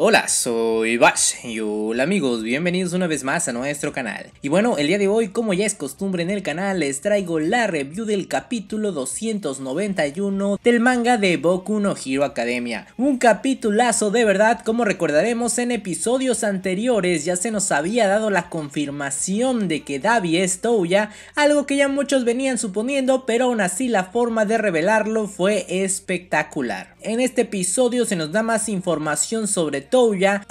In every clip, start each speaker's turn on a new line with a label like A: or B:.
A: Hola, soy Bash y hola amigos, bienvenidos una vez más a nuestro canal. Y bueno, el día de hoy, como ya es costumbre en el canal, les traigo la review del capítulo 291 del manga de Boku no Hero Academia. Un capitulazo de verdad, como recordaremos en episodios anteriores ya se nos había dado la confirmación de que Davi es Touya, algo que ya muchos venían suponiendo, pero aún así la forma de revelarlo fue espectacular. En este episodio se nos da más información sobre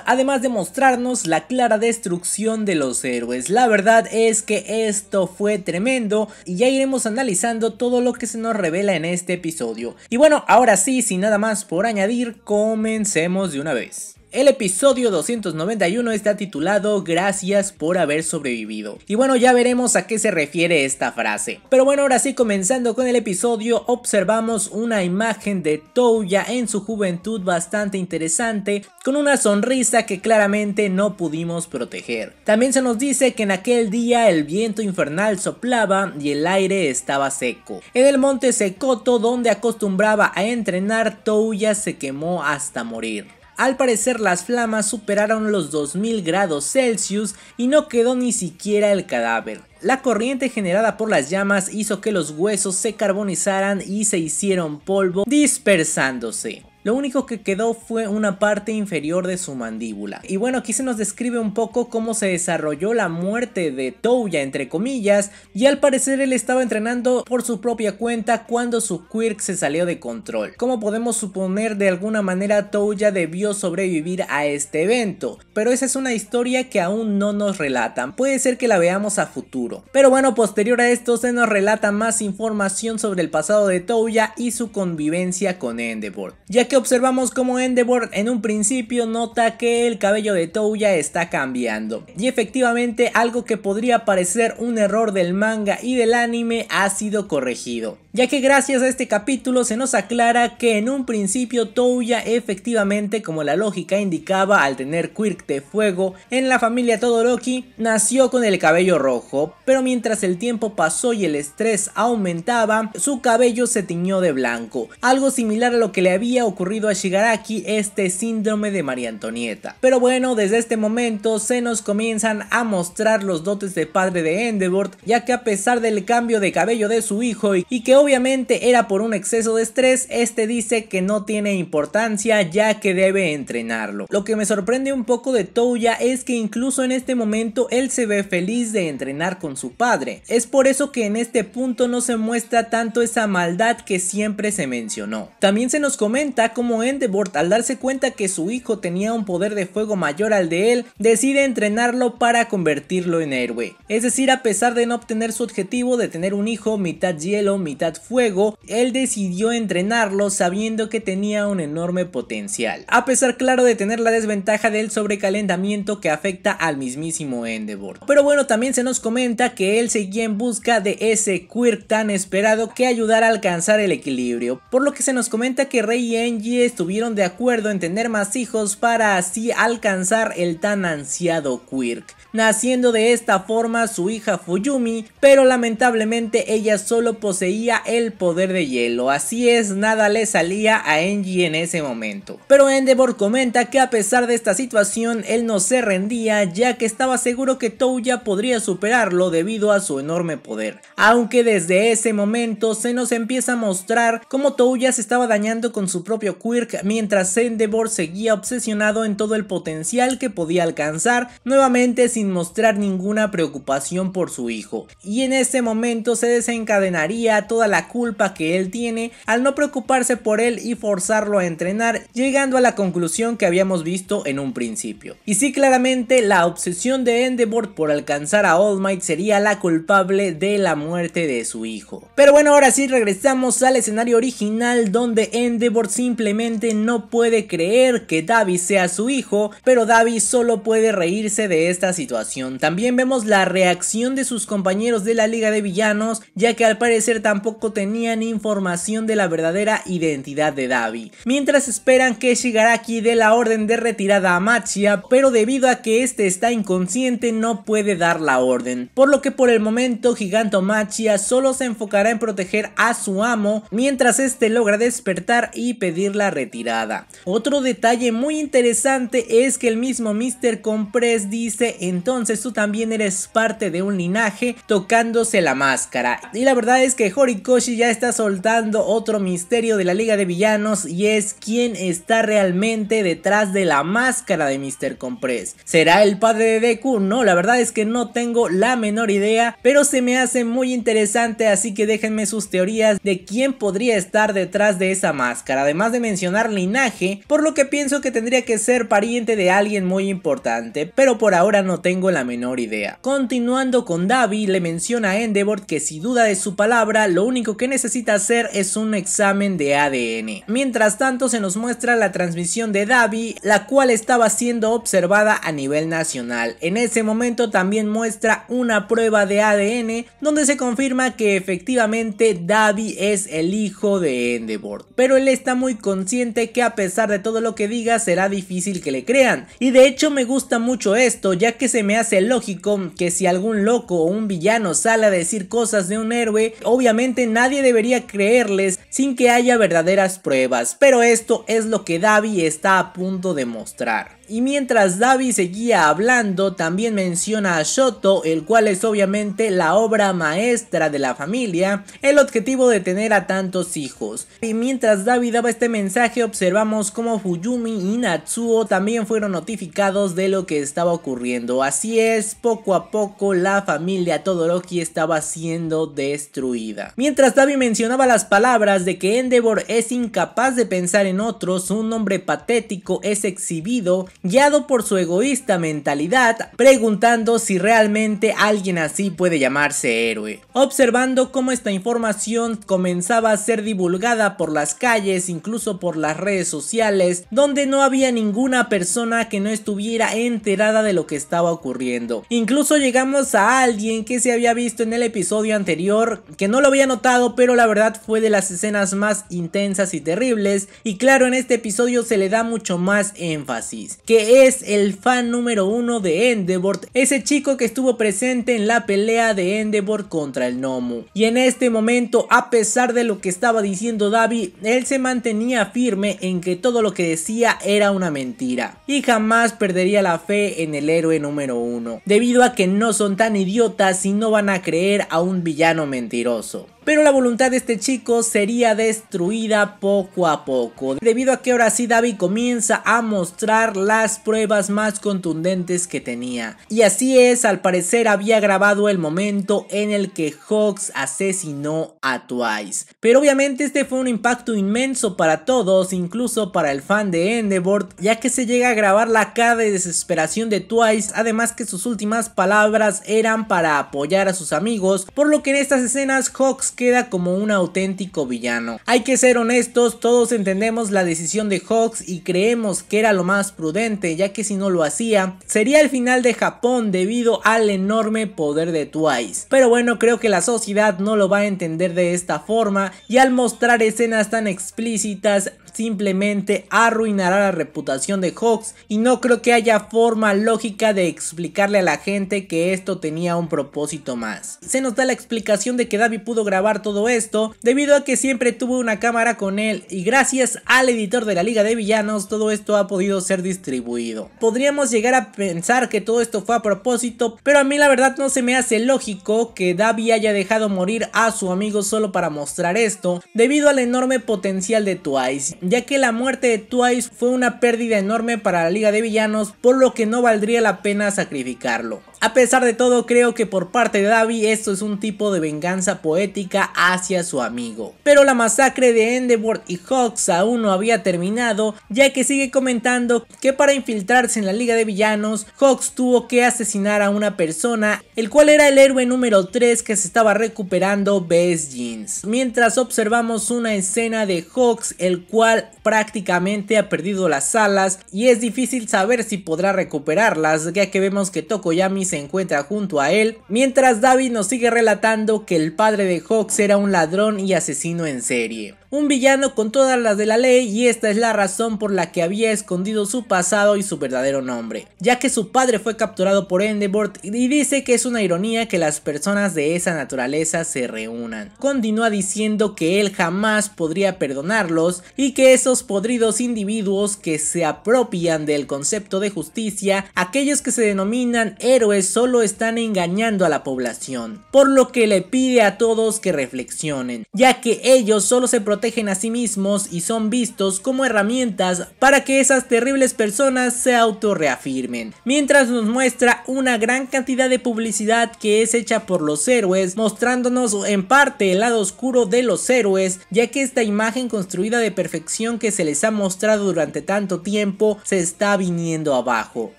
A: además de mostrarnos la clara destrucción de los héroes. La verdad es que esto fue tremendo y ya iremos analizando todo lo que se nos revela en este episodio. Y bueno, ahora sí, sin nada más por añadir, comencemos de una vez. El episodio 291 está titulado Gracias por haber sobrevivido. Y bueno, ya veremos a qué se refiere esta frase. Pero bueno, ahora sí, comenzando con el episodio, observamos una imagen de Touya en su juventud bastante interesante, con una sonrisa que claramente no pudimos proteger. También se nos dice que en aquel día el viento infernal soplaba y el aire estaba seco. En el monte Secoto, donde acostumbraba a entrenar, Touya se quemó hasta morir. Al parecer las flamas superaron los 2000 grados Celsius y no quedó ni siquiera el cadáver. La corriente generada por las llamas hizo que los huesos se carbonizaran y se hicieron polvo dispersándose. Lo único que quedó fue una parte inferior de su mandíbula. Y bueno, aquí se nos describe un poco cómo se desarrolló la muerte de Touya, entre comillas, y al parecer él estaba entrenando por su propia cuenta cuando su quirk se salió de control. Como podemos suponer, de alguna manera Touya debió sobrevivir a este evento, pero esa es una historia que aún no nos relatan, puede ser que la veamos a futuro. Pero bueno, posterior a esto se nos relata más información sobre el pasado de Touya y su convivencia con Endeavor, ya que observamos como Endeavor en un principio nota que el cabello de Touya está cambiando. Y efectivamente algo que podría parecer un error del manga y del anime ha sido corregido. Ya que gracias a este capítulo se nos aclara que en un principio Touya efectivamente como la lógica indicaba al tener Quirk de fuego en la familia Todoroki nació con el cabello rojo. Pero mientras el tiempo pasó y el estrés aumentaba su cabello se tiñó de blanco. Algo similar a lo que le había ocurrido ocurrido a Shigaraki este síndrome de María Antonieta. Pero bueno, desde este momento se nos comienzan a mostrar los dotes de padre de Endeavor, ya que a pesar del cambio de cabello de su hijo y que obviamente era por un exceso de estrés, este dice que no tiene importancia ya que debe entrenarlo. Lo que me sorprende un poco de Touya es que incluso en este momento él se ve feliz de entrenar con su padre. Es por eso que en este punto no se muestra tanto esa maldad que siempre se mencionó. También se nos comenta como Endeavor al darse cuenta que su hijo tenía un poder de fuego mayor al de él, decide entrenarlo para convertirlo en héroe. Es decir, a pesar de no obtener su objetivo de tener un hijo mitad hielo, mitad fuego, él decidió entrenarlo sabiendo que tenía un enorme potencial. A pesar claro de tener la desventaja del sobrecalentamiento que afecta al mismísimo Endeavor. Pero bueno, también se nos comenta que él seguía en busca de ese queer tan esperado que ayudara a alcanzar el equilibrio. Por lo que se nos comenta que Rey y estuvieron de acuerdo en tener más hijos para así alcanzar el tan ansiado Quirk, naciendo de esta forma su hija Fuyumi, pero lamentablemente ella solo poseía el poder de hielo, así es nada le salía a Enji en ese momento. Pero Endeavor comenta que a pesar de esta situación él no se rendía ya que estaba seguro que Touya podría superarlo debido a su enorme poder, aunque desde ese momento se nos empieza a mostrar cómo Touya se estaba dañando con su propio Quirk mientras Endeavor seguía obsesionado en todo el potencial que podía alcanzar, nuevamente sin mostrar ninguna preocupación por su hijo. Y en este momento se desencadenaría toda la culpa que él tiene al no preocuparse por él y forzarlo a entrenar, llegando a la conclusión que habíamos visto en un principio. Y sí, claramente la obsesión de Endeavor por alcanzar a All Might sería la culpable de la muerte de su hijo. Pero bueno, ahora sí regresamos al escenario original donde Endeavor sin simplemente no puede creer que Davi sea su hijo, pero Davi solo puede reírse de esta situación. También vemos la reacción de sus compañeros de la Liga de Villanos, ya que al parecer tampoco tenían información de la verdadera identidad de Davi. Mientras esperan que Shigaraki dé la orden de retirada a Machia pero debido a que este está inconsciente no puede dar la orden, por lo que por el momento Giganto Machia solo se enfocará en proteger a su amo mientras este logra despertar y pedir la retirada. Otro detalle muy interesante es que el mismo Mr. Compress dice entonces tú también eres parte de un linaje tocándose la máscara. Y la verdad es que Horikoshi ya está soltando otro misterio de la Liga de Villanos y es quién está realmente detrás de la máscara de Mr. Compress. ¿Será el padre de Deku? No, la verdad es que no tengo la menor idea, pero se me hace muy interesante así que déjenme sus teorías de quién podría estar detrás de esa máscara. Además de mencionar linaje, por lo que pienso que tendría que ser pariente de alguien muy importante, pero por ahora no tengo la menor idea. Continuando con Davi, le menciona a Endeavor que si duda de su palabra, lo único que necesita hacer es un examen de ADN. Mientras tanto se nos muestra la transmisión de Davi, la cual estaba siendo observada a nivel nacional. En ese momento también muestra una prueba de ADN donde se confirma que efectivamente Davi es el hijo de Endeavor, pero él está muy consciente que a pesar de todo lo que diga será difícil que le crean. Y de hecho me gusta mucho esto, ya que se me hace lógico que si algún loco o un villano sale a decir cosas de un héroe, obviamente nadie debería creerles sin que haya verdaderas pruebas. Pero esto es lo que Davi está a punto de mostrar. Y mientras Davi seguía hablando, también menciona a Shoto, el cual es obviamente la obra maestra de la familia, el objetivo de tener a tantos hijos. Y mientras Davi daba este mensaje, observamos cómo Fuyumi y Natsuo también fueron notificados de lo que estaba ocurriendo. Así es, poco a poco la familia Todoroki estaba siendo destruida. Mientras Davi mencionaba las palabras de que Endeavor es incapaz de pensar en otros, un hombre patético es exhibido guiado por su egoísta mentalidad, preguntando si realmente alguien así puede llamarse héroe. Observando cómo esta información comenzaba a ser divulgada por las calles, incluso por las redes sociales, donde no había ninguna persona que no estuviera enterada de lo que estaba ocurriendo. Incluso llegamos a alguien que se había visto en el episodio anterior, que no lo había notado, pero la verdad fue de las escenas más intensas y terribles, y claro, en este episodio se le da mucho más énfasis, es el fan número uno de Endeavor, ese chico que estuvo presente en la pelea de Endeavor contra el Nomu. Y en este momento, a pesar de lo que estaba diciendo Davi, él se mantenía firme en que todo lo que decía era una mentira y jamás perdería la fe en el héroe número uno, debido a que no son tan idiotas y no van a creer a un villano mentiroso pero la voluntad de este chico sería destruida poco a poco, debido a que ahora sí Davi comienza a mostrar las pruebas más contundentes que tenía. Y así es, al parecer había grabado el momento en el que Hawks asesinó a Twice. Pero obviamente este fue un impacto inmenso para todos, incluso para el fan de Endeavor, ya que se llega a grabar la cara de desesperación de Twice, además que sus últimas palabras eran para apoyar a sus amigos, por lo que en estas escenas Hawks queda como un auténtico villano. Hay que ser honestos, todos entendemos la decisión de Hawks y creemos que era lo más prudente, ya que si no lo hacía, sería el final de Japón debido al enorme poder de Twice. Pero bueno, creo que la sociedad no lo va a entender de esta forma y al mostrar escenas tan explícitas, simplemente arruinará la reputación de Hawks y no creo que haya forma lógica de explicarle a la gente que esto tenía un propósito más. Se nos da la explicación de que David pudo grabar todo esto, debido a que siempre tuvo una cámara con él y gracias al editor de la Liga de Villanos todo esto ha podido ser distribuido. Podríamos llegar a pensar que todo esto fue a propósito, pero a mí la verdad no se me hace lógico que Davi haya dejado morir a su amigo solo para mostrar esto, debido al enorme potencial de Twice, ya que la muerte de Twice fue una pérdida enorme para la Liga de Villanos, por lo que no valdría la pena sacrificarlo. A pesar de todo, creo que por parte de Davi esto es un tipo de venganza poética hacia su amigo. Pero la masacre de Endeavor y Hawks aún no había terminado, ya que sigue comentando que para infiltrarse en la Liga de Villanos, Hawks tuvo que asesinar a una persona, el cual era el héroe número 3 que se estaba recuperando Best Jeans. Mientras observamos una escena de Hawks, el cual prácticamente ha perdido las alas y es difícil saber si podrá recuperarlas, ya que vemos que Tokoyami se encuentra junto a él, mientras David nos sigue relatando que el padre de Fox era un ladrón y asesino en serie un villano con todas las de la ley y esta es la razón por la que había escondido su pasado y su verdadero nombre, ya que su padre fue capturado por Endeavor y dice que es una ironía que las personas de esa naturaleza se reúnan. Continúa diciendo que él jamás podría perdonarlos y que esos podridos individuos que se apropian del concepto de justicia, aquellos que se denominan héroes solo están engañando a la población, por lo que le pide a todos que reflexionen, ya que ellos solo se protegen protegen a sí mismos y son vistos como herramientas para que esas terribles personas se autorreafirmen. Mientras nos muestra una gran cantidad de publicidad que es hecha por los héroes, mostrándonos en parte el lado oscuro de los héroes, ya que esta imagen construida de perfección que se les ha mostrado durante tanto tiempo se está viniendo abajo.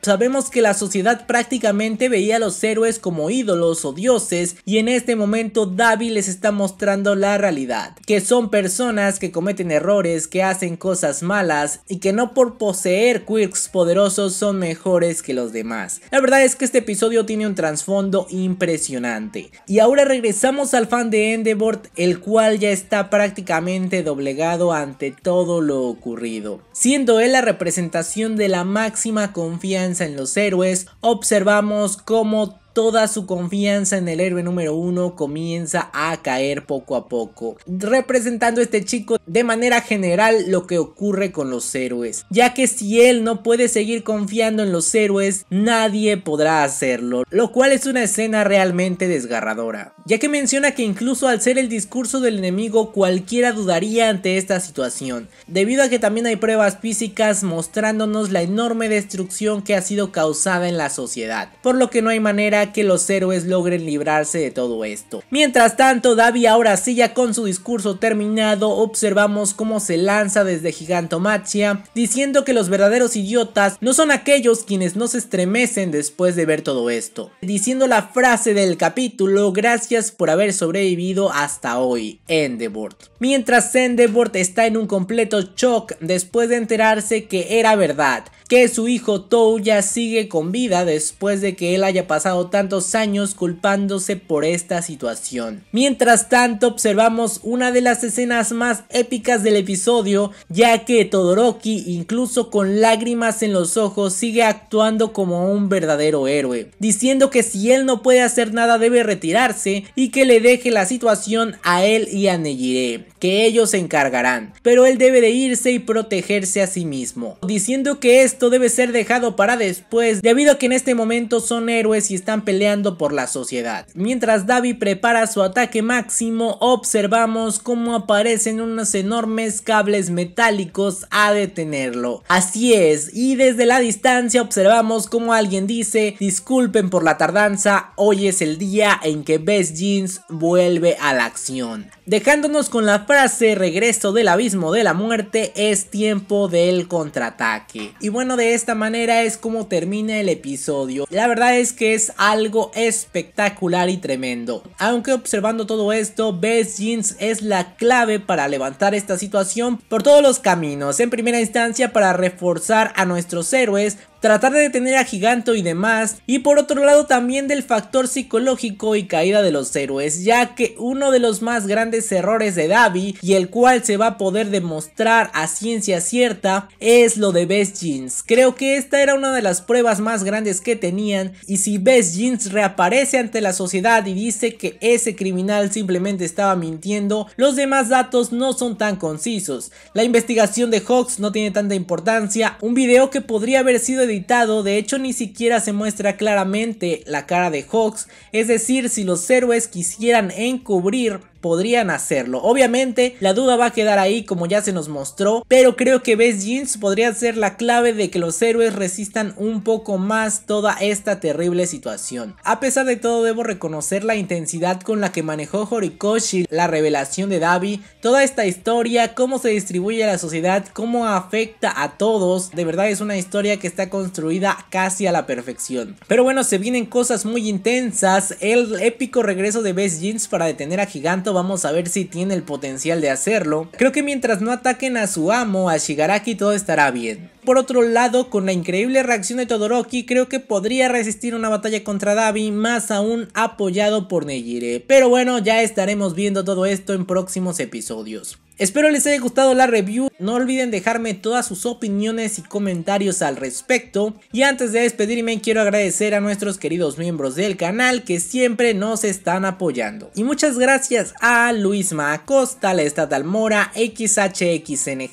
A: Sabemos que la sociedad prácticamente veía a los héroes como ídolos o dioses y en este momento Davi les está mostrando la realidad, que son personas que cometen errores, que hacen cosas malas y que no por poseer quirks poderosos son mejores que los demás. La verdad es que este episodio tiene un trasfondo impresionante. Y ahora regresamos al fan de Endeavor, el cual ya está prácticamente doblegado ante todo lo ocurrido. Siendo él la representación de la máxima confianza en los héroes, observamos cómo toda su confianza en el héroe número uno comienza a caer poco a poco, representando a este chico de manera general lo que ocurre con los héroes, ya que si él no puede seguir confiando en los héroes, nadie podrá hacerlo, lo cual es una escena realmente desgarradora, ya que menciona que incluso al ser el discurso del enemigo cualquiera dudaría ante esta situación, debido a que también hay pruebas físicas mostrándonos la enorme destrucción que ha sido causada en la sociedad, por lo que no hay manera que los héroes logren librarse de todo esto. Mientras tanto, Davi ahora sí ya con su discurso terminado, observamos cómo se lanza desde Gigantomachia, diciendo que los verdaderos idiotas no son aquellos quienes no se estremecen después de ver todo esto, diciendo la frase del capítulo, gracias por haber sobrevivido hasta hoy, Endeavor. Mientras Endeavor está en un completo shock después de enterarse que era verdad, que su hijo ya sigue con vida después de que él haya pasado tantos años culpándose por esta situación. Mientras tanto observamos una de las escenas más épicas del episodio ya que Todoroki incluso con lágrimas en los ojos sigue actuando como un verdadero héroe, diciendo que si él no puede hacer nada debe retirarse y que le deje la situación a él y a Negire, que ellos se encargarán, pero él debe de irse y protegerse a sí mismo, diciendo que esto debe ser dejado para después debido a que en este momento son héroes y están peleando por la sociedad. Mientras Davi prepara su ataque máximo, observamos cómo aparecen unos enormes cables metálicos a detenerlo. Así es, y desde la distancia observamos cómo alguien dice, disculpen por la tardanza, hoy es el día en que Best Jeans vuelve a la acción. Dejándonos con la frase, regreso del abismo de la muerte, es tiempo del contraataque. Y bueno, de esta manera es como termina el episodio. La verdad es que es algo espectacular y tremendo. Aunque observando todo esto, Best Jeans es la clave para levantar esta situación por todos los caminos. En primera instancia para reforzar a nuestros héroes, tratar de detener a Giganto y demás, y por otro lado también del factor psicológico y caída de los héroes, ya que uno de los más grandes errores de Davi y el cual se va a poder demostrar a ciencia cierta es lo de Best Jeans. Creo que esta era una de las pruebas más grandes que tenían y si Best Jeans reaparece ante la sociedad y dice que ese criminal simplemente estaba mintiendo, los demás datos no son tan concisos. La investigación de Hawks no tiene tanta importancia, un video que podría haber sido editado de hecho ni siquiera se muestra claramente la cara de Hawks, es decir, si los héroes quisieran encubrir podrían hacerlo. Obviamente la duda va a quedar ahí como ya se nos mostró, pero creo que Best Jeans podría ser la clave de que los héroes resistan un poco más toda esta terrible situación. A pesar de todo debo reconocer la intensidad con la que manejó Horikoshi la revelación de Davi, toda esta historia, cómo se distribuye la sociedad, cómo afecta a todos, de verdad es una historia que está construida casi a la perfección. Pero bueno, se vienen cosas muy intensas, el épico regreso de Best Jeans para detener a Gigante vamos a ver si tiene el potencial de hacerlo. Creo que mientras no ataquen a su amo, a Shigaraki, todo estará bien. Por otro lado, con la increíble reacción de Todoroki, creo que podría resistir una batalla contra Davi más aún apoyado por Negire. Pero bueno, ya estaremos viendo todo esto en próximos episodios. Espero les haya gustado la review, no olviden dejarme todas sus opiniones y comentarios al respecto. Y antes de despedirme quiero agradecer a nuestros queridos miembros del canal que siempre nos están apoyando. Y muchas gracias a Luis Macosta, la Estatal Mora, XHXNG,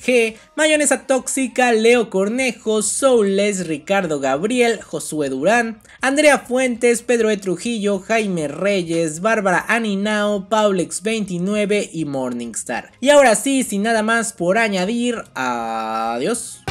A: Mayonesa Tóxica, Leo Cornejo, Soules, Ricardo Gabriel, Josué Durán, Andrea Fuentes, Pedro E. Trujillo, Jaime Reyes, Bárbara Aninao, Paulex29 y Morningstar. Y ahora sí, sin nada más por añadir, adiós.